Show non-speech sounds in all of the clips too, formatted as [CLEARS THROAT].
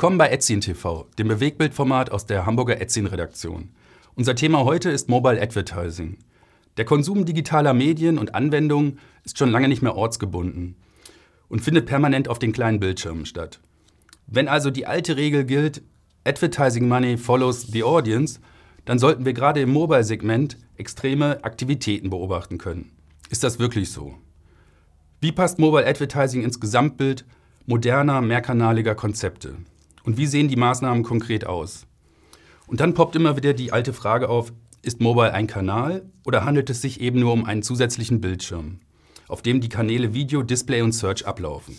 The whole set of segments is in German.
Willkommen bei Etzin TV, dem Bewegtbildformat aus der Hamburger Etzin-Redaktion. Unser Thema heute ist Mobile Advertising. Der Konsum digitaler Medien und Anwendungen ist schon lange nicht mehr ortsgebunden und findet permanent auf den kleinen Bildschirmen statt. Wenn also die alte Regel gilt, Advertising Money follows the audience, dann sollten wir gerade im Mobile-Segment extreme Aktivitäten beobachten können. Ist das wirklich so? Wie passt Mobile Advertising ins Gesamtbild moderner, mehrkanaliger Konzepte? Und wie sehen die Maßnahmen konkret aus? Und dann poppt immer wieder die alte Frage auf, ist Mobile ein Kanal oder handelt es sich eben nur um einen zusätzlichen Bildschirm, auf dem die Kanäle Video, Display und Search ablaufen?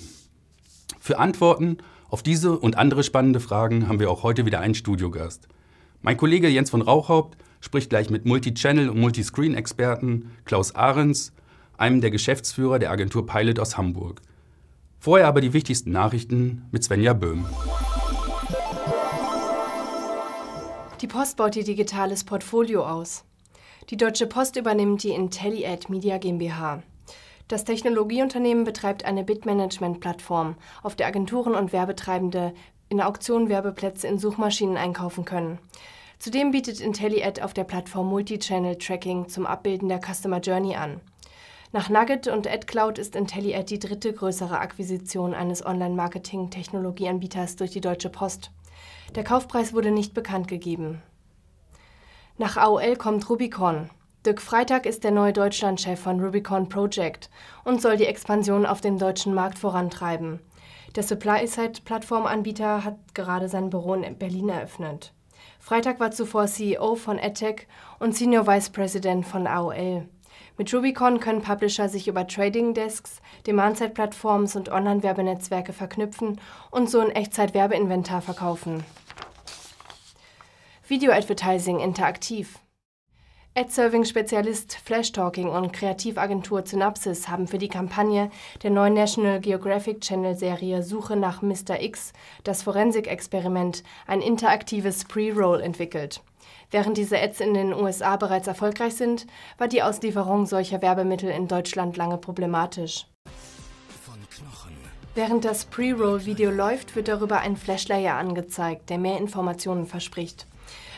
Für Antworten auf diese und andere spannende Fragen haben wir auch heute wieder einen Studiogast. Mein Kollege Jens von Rauchhaupt spricht gleich mit Multi-Channel- und Multiscreen-Experten Klaus Ahrens, einem der Geschäftsführer der Agentur Pilot aus Hamburg. Vorher aber die wichtigsten Nachrichten mit Svenja Böhm. Die Post baut ihr digitales Portfolio aus. Die Deutsche Post übernimmt die IntelliAd Media GmbH. Das Technologieunternehmen betreibt eine Bid-Management-Plattform, auf der Agenturen und Werbetreibende in Auktionen Werbeplätze in Suchmaschinen einkaufen können. Zudem bietet IntelliAd auf der Plattform Multi-Channel-Tracking zum Abbilden der Customer Journey an. Nach Nugget und AdCloud ist IntelliAd die dritte größere Akquisition eines Online-Marketing-Technologieanbieters durch die Deutsche Post. Der Kaufpreis wurde nicht bekannt gegeben. Nach AOL kommt Rubicon. Dirk Freitag ist der neue Deutschlandchef von Rubicon Project und soll die Expansion auf dem deutschen Markt vorantreiben. Der Supply-Side-Plattformanbieter hat gerade sein Büro in Berlin eröffnet. Freitag war zuvor CEO von EdTech und Senior Vice President von AOL. Mit Rubicon können Publisher sich über Trading Desks, demand side plattformen und Online-Werbenetzwerke verknüpfen und so ein Echtzeit Werbeinventar verkaufen. Video-Advertising interaktiv. Ad-Serving-Spezialist, Flash-Talking und Kreativagentur Synapsis haben für die Kampagne der neuen National Geographic Channel-Serie Suche nach Mr. X das Forensik-Experiment, ein interaktives Pre-Roll, entwickelt. Während diese Ads in den USA bereits erfolgreich sind, war die Auslieferung solcher Werbemittel in Deutschland lange problematisch. Während das Pre-Roll-Video läuft, wird darüber ein Flashlayer angezeigt, der mehr Informationen verspricht.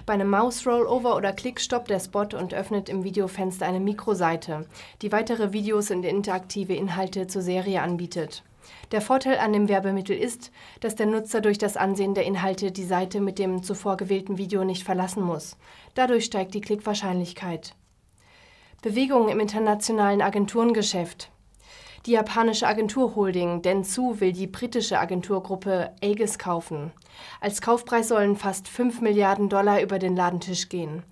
Bei einem Mouse rollover oder Klick stoppt der Spot und öffnet im Videofenster eine Mikroseite, die weitere Videos und interaktive Inhalte zur Serie anbietet. Der Vorteil an dem Werbemittel ist, dass der Nutzer durch das Ansehen der Inhalte die Seite mit dem zuvor gewählten Video nicht verlassen muss. Dadurch steigt die Klickwahrscheinlichkeit. Bewegung im internationalen Agenturengeschäft. Die japanische Agenturholding Dentsu will die britische Agenturgruppe Aegis kaufen. Als Kaufpreis sollen fast 5 Milliarden Dollar über den Ladentisch gehen.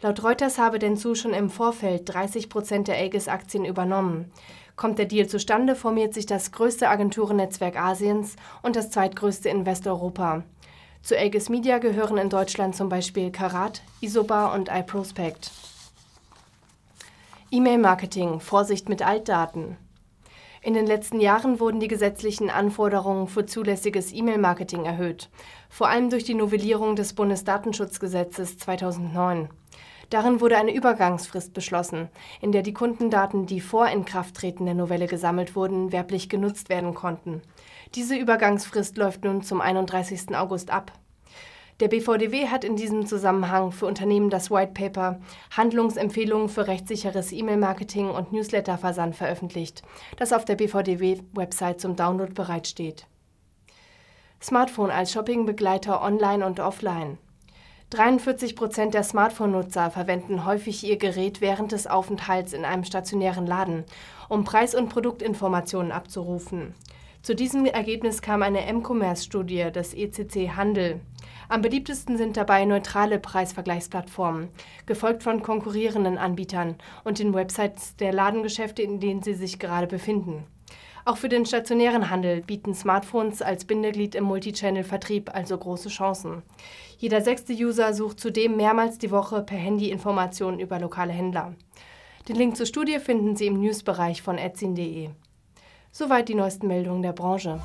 Laut Reuters habe Dentsu schon im Vorfeld 30 Prozent der Aegis-Aktien übernommen. Kommt der Deal zustande, formiert sich das größte Agenturennetzwerk Asiens und das zweitgrößte in Westeuropa. Zu Aegis Media gehören in Deutschland zum Beispiel Karat, Isobar und iProspect. E-Mail-Marketing, Vorsicht mit Altdaten. In den letzten Jahren wurden die gesetzlichen Anforderungen für zulässiges E-Mail-Marketing erhöht, vor allem durch die Novellierung des Bundesdatenschutzgesetzes 2009. Darin wurde eine Übergangsfrist beschlossen, in der die Kundendaten, die vor Inkrafttreten der Novelle gesammelt wurden, werblich genutzt werden konnten. Diese Übergangsfrist läuft nun zum 31. August ab. Der BVDW hat in diesem Zusammenhang für Unternehmen das White Paper Handlungsempfehlungen für rechtssicheres E-Mail-Marketing und Newsletter-Versand veröffentlicht, das auf der BVDW-Website zum Download bereitsteht. Smartphone als Shopping-Begleiter online und offline. 43 Prozent der Smartphone-Nutzer verwenden häufig ihr Gerät während des Aufenthalts in einem stationären Laden, um Preis- und Produktinformationen abzurufen. Zu diesem Ergebnis kam eine M-Commerce-Studie des ECC Handel. Am beliebtesten sind dabei neutrale Preisvergleichsplattformen, gefolgt von konkurrierenden Anbietern und den Websites der Ladengeschäfte, in denen sie sich gerade befinden. Auch für den stationären Handel bieten Smartphones als Bindeglied im Multichannel-Vertrieb also große Chancen. Jeder sechste User sucht zudem mehrmals die Woche per Handy Informationen über lokale Händler. Den Link zur Studie finden Sie im Newsbereich von etzin.de. Soweit die neuesten Meldungen der Branche.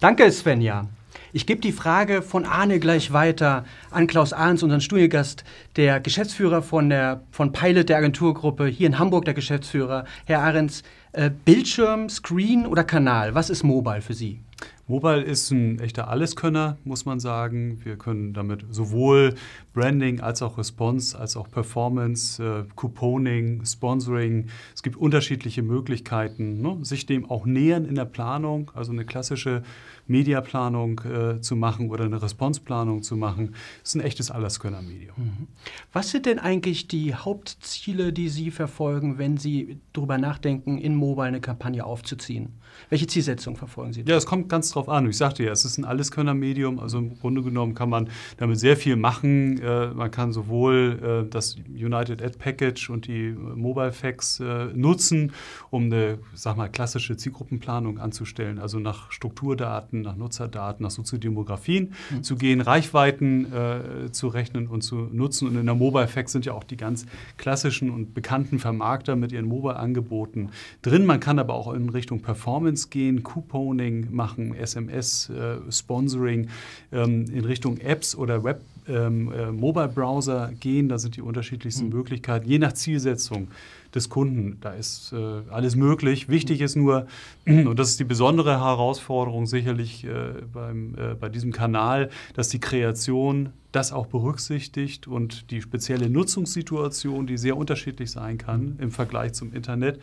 Danke, Svenja. Ich gebe die Frage von Arne gleich weiter an Klaus Ahns, unseren Studiengast, der Geschäftsführer von, der, von Pilot, der Agenturgruppe, hier in Hamburg der Geschäftsführer. Herr Ahrens, äh, Bildschirm, Screen oder Kanal, was ist Mobile für Sie? Mobile ist ein echter Alleskönner, muss man sagen. Wir können damit sowohl Branding als auch Response, als auch Performance, äh, Couponing, Sponsoring. Es gibt unterschiedliche Möglichkeiten, ne? sich dem auch nähern in der Planung, also eine klassische Mediaplanung äh, zu machen oder eine Responseplanung zu machen. Es ist ein echtes Alleskönner-Medium. Mhm. Was sind denn eigentlich die Hauptziele, die Sie verfolgen, wenn Sie darüber nachdenken, in Mobile eine Kampagne aufzuziehen? Welche Zielsetzung verfolgen Sie? Da? Ja, es kommt ganz drauf an. Ich sagte ja, es ist ein Alleskönner-Medium, also im Grunde genommen kann man damit sehr viel machen. Äh, man kann sowohl äh, das United Ad Package und die äh, Mobile Facts äh, nutzen, um eine, sag mal, klassische Zielgruppenplanung anzustellen, also nach Strukturdaten, nach Nutzerdaten, nach Soziodemografien mhm. zu gehen, Reichweiten äh, zu rechnen und zu nutzen. Und in der Mobile Facts sind ja auch die ganz klassischen und bekannten Vermarkter mit ihren Mobile-Angeboten drin. Man kann aber auch in Richtung Performance gehen, Couponing machen, SMS-Sponsoring äh, ähm, in Richtung Apps oder Web, ähm, äh, Mobile Browser gehen. Da sind die unterschiedlichsten mhm. Möglichkeiten, je nach Zielsetzung des Kunden. Da ist äh, alles möglich. Wichtig hm. ist nur, [CLEARS THROAT] und das ist die besondere Herausforderung sicherlich äh, beim, äh, bei diesem Kanal, dass die Kreation das auch berücksichtigt und die spezielle Nutzungssituation, die sehr unterschiedlich sein kann hm. im Vergleich zum Internet,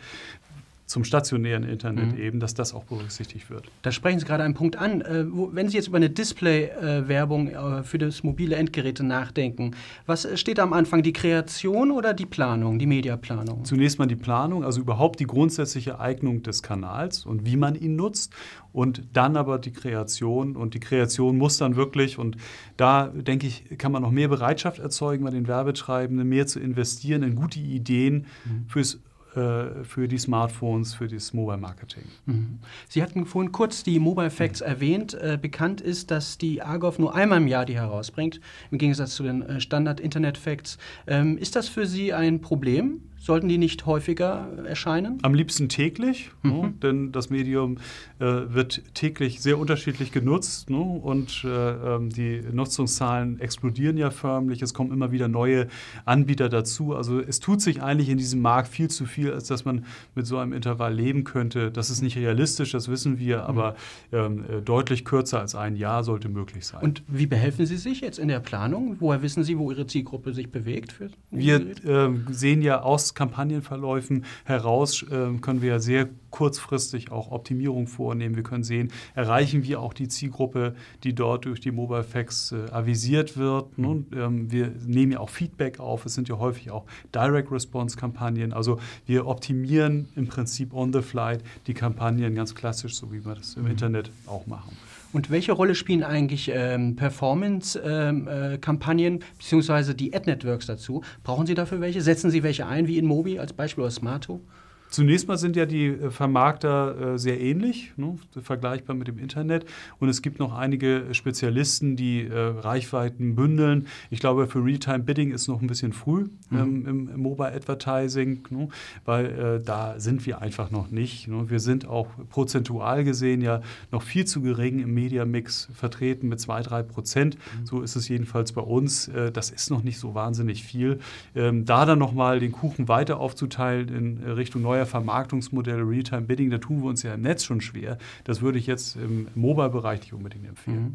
zum stationären Internet mhm. eben, dass das auch berücksichtigt wird. Da sprechen Sie gerade einen Punkt an. Äh, wenn Sie jetzt über eine Display-Werbung äh, für das mobile Endgeräte nachdenken, was äh, steht da am Anfang? Die Kreation oder die Planung, die Mediaplanung? Zunächst mal die Planung, also überhaupt die grundsätzliche Eignung des Kanals und wie man ihn nutzt und dann aber die Kreation und die Kreation muss dann wirklich und da denke ich, kann man noch mehr Bereitschaft erzeugen bei den Werbetreibenden, mehr zu investieren in gute Ideen mhm. fürs äh, für die Smartphones, für das Mobile Marketing. Mhm. Sie hatten vorhin kurz die Mobile Facts mhm. erwähnt. Äh, bekannt ist, dass die AGOV nur einmal im Jahr die herausbringt, im Gegensatz zu den äh, Standard Internet Facts. Ähm, ist das für Sie ein Problem? Sollten die nicht häufiger erscheinen? Am liebsten täglich, ne? mhm. no, denn das Medium äh, wird täglich sehr unterschiedlich genutzt no, ne? und äh, ähm, die Nutzungszahlen explodieren ja förmlich. Es kommen immer wieder neue Anbieter dazu. Also es tut sich eigentlich in diesem Markt viel zu viel viel, als dass man mit so einem Intervall leben könnte. Das ist nicht realistisch, das wissen wir, mhm. aber ähm, äh, deutlich kürzer als ein Jahr sollte möglich sein. Und wie behelfen Sie sich jetzt in der Planung? Woher wissen Sie, wo Ihre Zielgruppe sich bewegt? Für wir äh, sehen ja aus Kampagnenverläufen heraus, äh, können wir ja sehr gut kurzfristig auch Optimierung vornehmen. Wir können sehen, erreichen wir auch die Zielgruppe, die dort durch die Mobile Facts äh, avisiert wird. Ne? Und, mhm. ähm, wir nehmen ja auch Feedback auf. Es sind ja häufig auch Direct Response Kampagnen. Also wir optimieren im Prinzip on the fly die Kampagnen ganz klassisch, so wie wir das im mhm. Internet auch machen. Und welche Rolle spielen eigentlich ähm, Performance-Kampagnen ähm, äh, beziehungsweise die Ad-Networks dazu? Brauchen Sie dafür welche? Setzen Sie welche ein, wie in Mobi als Beispiel oder Smarto? Zunächst mal sind ja die äh, Vermarkter äh, sehr ähnlich, ne, vergleichbar mit dem Internet. Und es gibt noch einige Spezialisten, die äh, Reichweiten bündeln. Ich glaube, für Realtime Bidding ist noch ein bisschen früh mhm. ähm, im, im, Mobile Advertising, ne, weil äh, da sind wir einfach noch nicht. Ne. Wir sind auch prozentual gesehen ja noch viel zu gering im Media-Mix vertreten mit zwei, drei Prozent. Mhm. So ist es jedenfalls bei uns. Äh, das ist noch nicht so wahnsinnig viel. Ähm, da dann nochmal den Kuchen weiter aufzuteilen in äh, Richtung Neu neue Vermarktungsmodell, Realtime Bidding, da tun wir uns ja im Netz schon schwer. Das würde ich jetzt im Mobile-Bereich nicht unbedingt empfehlen. Mhm.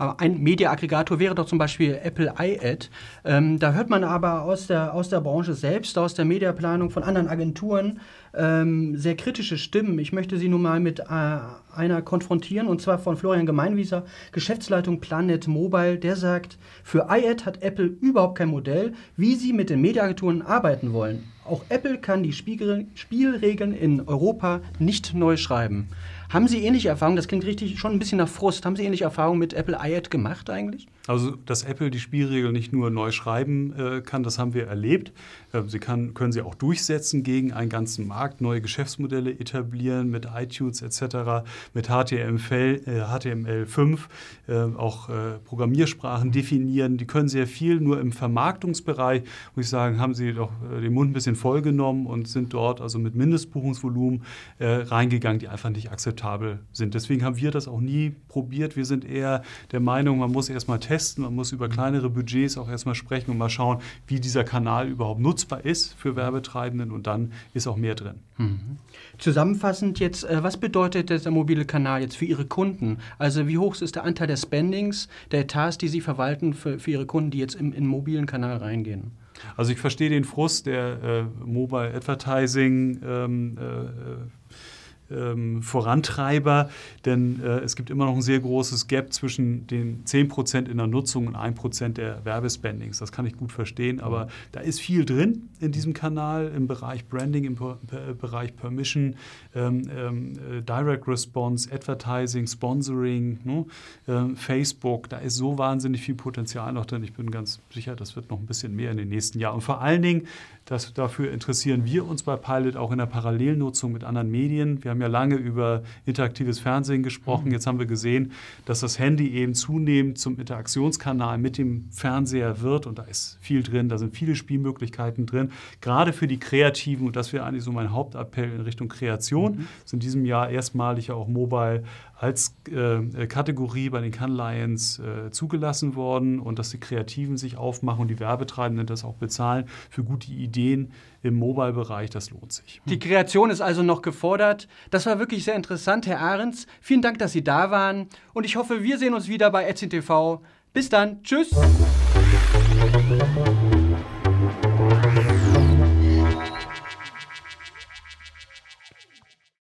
Aber ein Media-Aggregator wäre doch zum Beispiel Apple iAd. Ähm, da hört man aber aus der, aus der Branche selbst, aus der Mediaplanung von anderen Agenturen ähm, sehr kritische Stimmen. Ich möchte sie nun mal mit äh, einer konfrontieren, und zwar von Florian Gemeinwieser, Geschäftsleitung Planet Mobile. Der sagt, für iAd hat Apple überhaupt kein Modell, wie sie mit den Mediaagenturen arbeiten wollen. Auch Apple kann die Spielregeln in Europa nicht neu schreiben. Haben Sie ähnliche Erfahrungen, das klingt richtig schon ein bisschen nach Frust, haben Sie ähnliche Erfahrungen mit Apple IAD gemacht eigentlich? Also, dass Apple die Spielregeln nicht nur neu schreiben äh, kann, das haben wir erlebt. Äh, sie kann, können sie auch durchsetzen gegen einen ganzen Markt, neue Geschäftsmodelle etablieren mit iTunes etc., mit HTML, äh, HTML5, äh, auch äh, Programmiersprachen definieren. Die können sehr viel, nur im Vermarktungsbereich, muss ich sagen, haben sie doch äh, den Mund ein bisschen voll genommen und sind dort also mit Mindestbuchungsvolumen reingegangen, die einfach nicht akzeptabel sind. Deswegen haben wir das auch nie probiert. Wir sind eher der Meinung, man muss erstmal testen testen. Man muss über kleinere Budgets auch erstmal sprechen und mal schauen, wie dieser Kanal überhaupt nutzbar ist für Werbetreibenden und dann ist auch mehr drin. Mhm. Zusammenfassend jetzt, äh, was bedeutet der mobile Kanal jetzt für Ihre Kunden? Also wie hoch ist der Anteil der Spendings, der Etats, die Sie verwalten für, für Ihre Kunden, die jetzt im, im mobilen Kanal reingehen? Also ich verstehe den Frust der äh, Mobile Advertising. Ähm, äh, äh ähm, Vorantreiber, denn äh, es gibt immer noch ein sehr großes Gap zwischen den 10% in der Nutzung und 1% der Werbespendings. Das kann ich gut verstehen, aber mhm. da ist viel drin in diesem Kanal im Bereich Branding, im äh, Bereich Permission, ähm, ähm, äh, Direct Response, Advertising, Sponsoring, ne? ähm, Facebook. Da ist so wahnsinnig viel Potenzial noch drin. Ich bin ganz sicher, das wird noch ein bisschen mehr in den nächsten Jahren. Und vor allen Dingen, das, dafür interessieren wir uns bei Pilot auch in der Parallelnutzung mit anderen Medien. Wir haben haben ja lange über interaktives Fernsehen gesprochen. Mhm. Jetzt haben wir gesehen, dass das Handy eben zunehmend zum Interaktionskanal mit dem Fernseher wird. Und da ist viel drin, da sind viele Spielmöglichkeiten drin. Gerade für die Kreativen, und das wäre eigentlich so mein Hauptappell in Richtung Kreation, mhm. ist in diesem Jahr erstmalig ja auch Mobile als äh, Kategorie bei den Can Lions äh, zugelassen worden und dass die Kreativen sich aufmachen und die Werbetreibenden das auch bezahlen für gute Ideen im Mobile-Bereich, das lohnt sich. Die Kreation ist also noch gefordert. Das war wirklich sehr interessant, Herr Ahrens. Vielen Dank, dass Sie da waren. Und ich hoffe, wir sehen uns wieder bei Etzin TV. Bis dann. Tschüss.